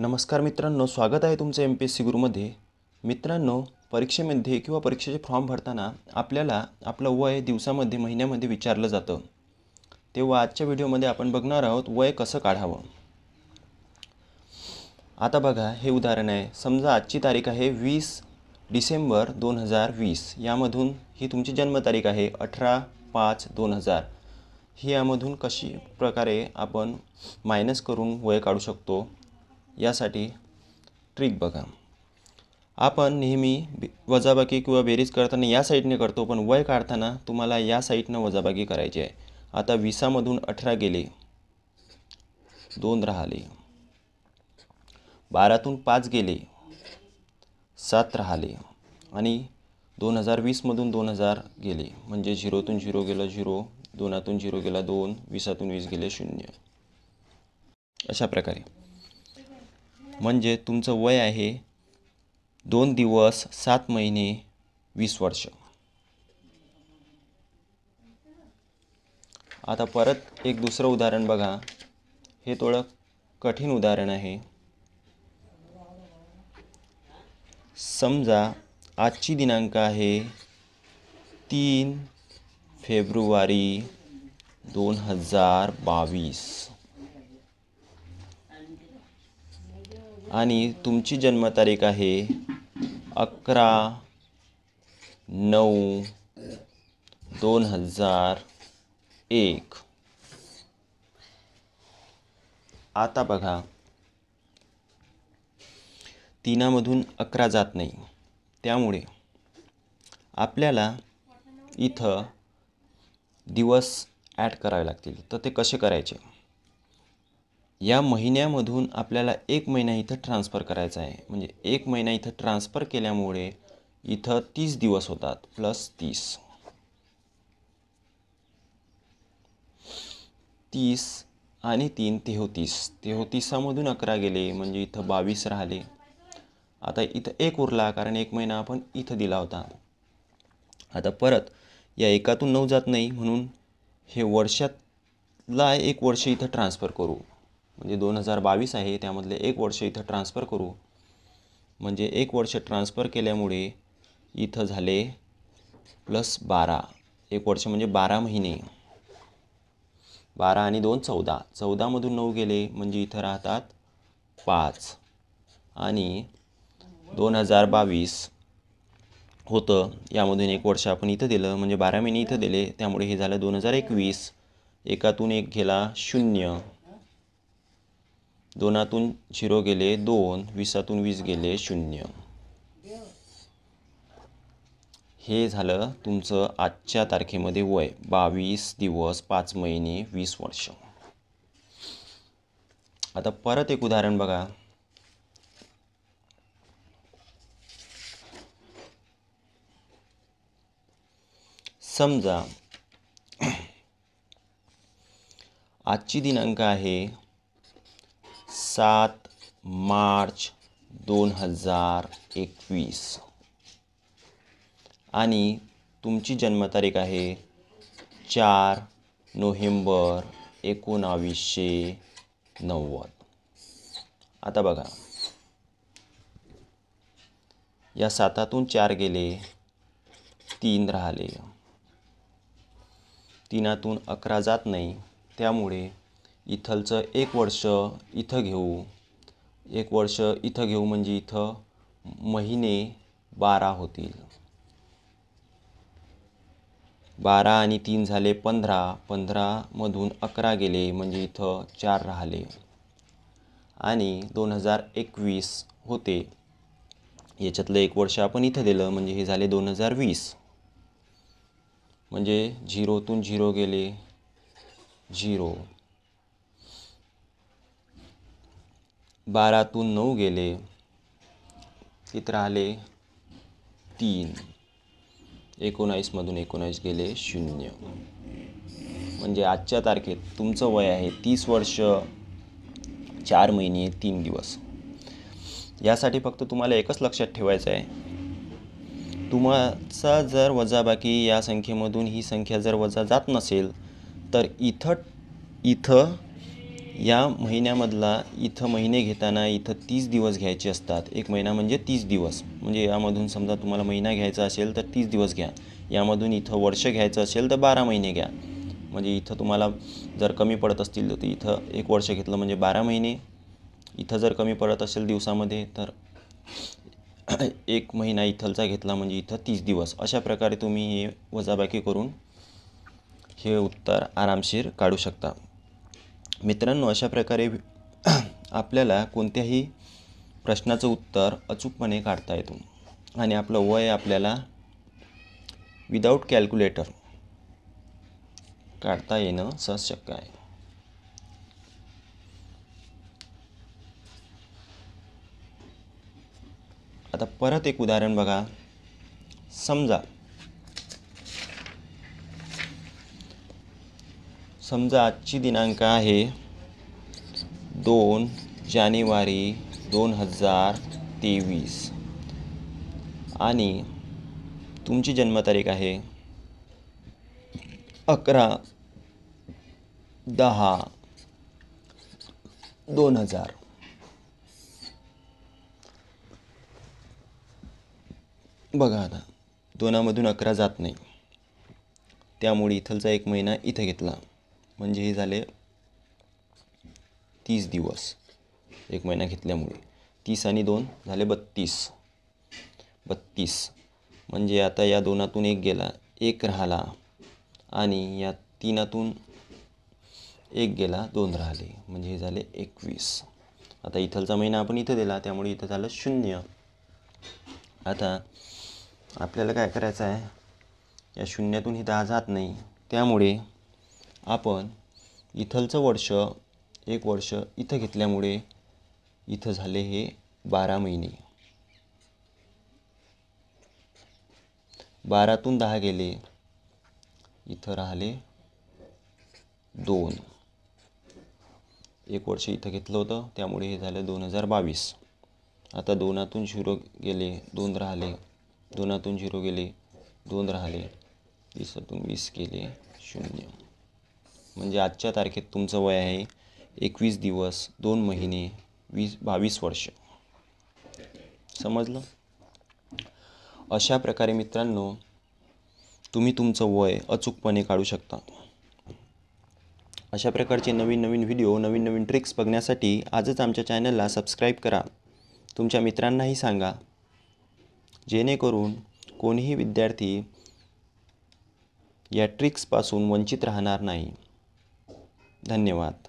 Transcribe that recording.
नमस्कार मित्रांनो स्वागत आहे तुमचं एम पी एस सी गुरुमध्ये मित्रांनो परीक्षेमध्ये किंवा परीक्षेचे फॉर्म भरताना आपल्याला आपलं वय दिवसामध्ये महिन्यामध्ये विचारलं जातं तेव्हा आजच्या व्हिडिओमध्ये आपण बघणार आहोत वय कसं काढावं आता बघा हे उदाहरण आहे समजा आजची तारीख आहे वीस डिसेंबर दोन हजार वीस यामधून ही तुमची जन्मतारीख आहे अठरा पाच दोन हजार ही यामधून कशी प्रकारे आपण मायनस करून वय काढू शकतो यासाठी ट्रिक बघा आपण नेहमी बे वजाबाकी किंवा बेरीज करताना या साईडने करतो पण वय काढताना तुम्हाला या साईडनं वजाबाकी करायची आहे आता विसामधून अठरा गेले दोन राहिले बारातून पाच गेले सात राहिले आणि दोन हजार वीसमधून दोन हजार गेले म्हणजे झिरोतून झिरो गेला झिरो दोनातून झिरो गेला दोन वीसातून वीस गेले शून्य अशा प्रकारे म्हणजे तुमचं वय आहे दोन दिवस सात महिने वीस वर्ष आता परत एक दुसरं उदाहरण बघा हे थोडं कठीण उदाहरण आहे समजा आजची दिनांक आहे तीन फेब्रुवारी दोन हजार बावीस आणि तुमची जन्मतारीख आहे अकरा नऊ दोन हजार एक आता बघा तीनामधून अकरा जात नाही त्यामुळे आपल्याला इथं दिवस ॲड करावे लागतील तर ते कसे करायचे या महिन्यामधून आपल्याला एक महिना इथं ट्रान्सफर करायचा आहे म्हणजे एक महिना इथं ट्रान्सफर केल्यामुळे इथं तीस दिवस होतात प्लस तीस तीस आणि तीन तेहोतीस तेहोतीसामधून अकरा गेले म्हणजे इथं बावीस राहिले आता इथं एक उरला कारण एक महिना आपण इथं दिला होता आता परत या एकातून नऊ जात नाही म्हणून हे वर्षातला एक वर्ष इथं ट्रान्सफर करू म्हणजे दोन हजार बावीस आहे त्यामधले एक वर्ष इथं ट्रान्सफर करू म्हणजे एक वर्ष ट्रान्सफर केल्यामुळे इथं झाले प्लस बारा एक वर्ष म्हणजे बारा महिने बारा आणि दोन चौदा चौदामधून नऊ गेले म्हणजे इथं राहतात पाच आणि दोन हजार बावीस होतं यामधून एक वर्ष आपण इथं दिलं म्हणजे बारा महिने इथं दिले त्यामुळे हे झालं दोन हजार एकवीस एकातून एक गेला शून्य दोनातून झिरो गेले दोन वीसातून वीस गेले शून्य हे झालं तुमचं आजच्या तारखेमध्ये वय बावीस दिवस पाच महिने वीस वर्ष आता परत एक उदाहरण बघा समजा आजची दिनांक आहे सात मार्च दोन हजार एकवीस आणि तुमची जन्मतारीख आहे चार नोव्हेंबर एकोणावीसशे नव्वद आता बघा या सातातून चार गेले तीन राहिले तीनातून अकरा जात नाही त्यामुळे इथलचं एक वर्ष इथं घेऊ एक वर्ष इथं घेऊ म्हणजे इथं महिने बारा होतील बारा आणि तीन झाले पंधरा पंधरामधून अकरा गेले म्हणजे इथं चार राहिले आणि दोन हजार एकवीस होते याच्यातलं एक वर्ष आपण इथं दिलं म्हणजे हे झाले दोन हजार वीस म्हणजे झिरोतून झिरो गेले झिरो बारातून नऊ गेले किती राहिले तीन एकोणावीसमधून एकोणावीस गेले शून्य म्हणजे आजच्या तारखेत तुमचं वय आहे तीस वर्ष चार महिने तीन दिवस यासाठी फक्त तुम्हाला एकच लक्षात ठेवायचं आहे तुमचा जर वजा बाकी या संख्येमधून ही संख्या जर वजा जात नसेल तर इथं इथं या महिन्यामधला इथं महिने घेताना इथं तीस दिवस घ्यायचे असतात एक महिना म्हणजे तीस दिवस म्हणजे यामधून समजा तुम्हाला महिना घ्यायचा असेल तर तीस दिवस घ्या यामधून इथं वर्ष घ्यायचं असेल तर बारा महिने घ्या म्हणजे इथं तुम्हाला जर कमी पडत असतील तर इथं एक वर्ष घेतलं म्हणजे बारा महिने इथं जर कमी पडत असेल दिवसामध्ये तर एक महिना इथलचा घेतला म्हणजे इथं तीस दिवस अशा प्रकारे तुम्ही हे वजाबाकी करून हे उत्तर आरामशीर काढू शकता मित्रांनो अशा प्रकारे आपल्याला कोणत्याही प्रश्नाचं उत्तर अचूकपणे काढता येतो आणि आपलं वय आपल्याला विदाऊट कॅल्क्युलेटर काढता येणं सहज शक्य आहे आता परत एक उदाहरण बघा समजा समजा आजची दिनांक आहे दोन जानेवारी दोन हजार तेवीस आणि तुमची जन्मतारीख आहे अकरा दहा दोन हजार बघा आता दोनामधून अकरा जात नाही त्यामुळे इथलचा एक महिना इथं घेतला म्हणजे हे झाले तीस दिवस एक महिना घेतल्यामुळे तीस आणि दोन झाले बत्तीस बत्तीस म्हणजे आता या दोनातून एक गेला एक राहिला आणि या तीनातून एक गेला दोन राहिले म्हणजे हे झाले एकवीस आता इथलचा महिना आपण इथं दिला त्यामुळे इथं झालं शून्य आता आपल्याला काय करायचं आहे या शून्यातून हे दहा जात नाही त्यामुळे आपण इथलचं वर्ष एक वर्ष इथं घेतल्यामुळे इथं झाले हे बारा महिने बारातून दहा गेले इथं राहिले दोन एक वर्ष इथं घेतलं होतं त्यामुळे हे झालं दोन हजार बावीस आता दोनातून शिरो गेले दोन राहिले दोनातून शिरो गेले दोन राहिले वीसातून वीस केले शून्य म्हणजे आजच्या तारखेत तुमचं वय आहे एकवीस दिवस दोन महिने वीस बावीस वर्ष समजलं अशा प्रकारे मित्रांनो तुम्ही तुमचं वय अचूकपणे काढू शकता अशा प्रकारचे नवीन नवीन व्हिडिओ नवीन नवीन ट्रिक्स बघण्यासाठी आजच आमच्या चॅनलला सबस्क्राईब करा तुमच्या मित्रांनाही सांगा जेणेकरून कोणीही विद्यार्थी या ट्रिक्सपासून वंचित राहणार नाही धन्यवाद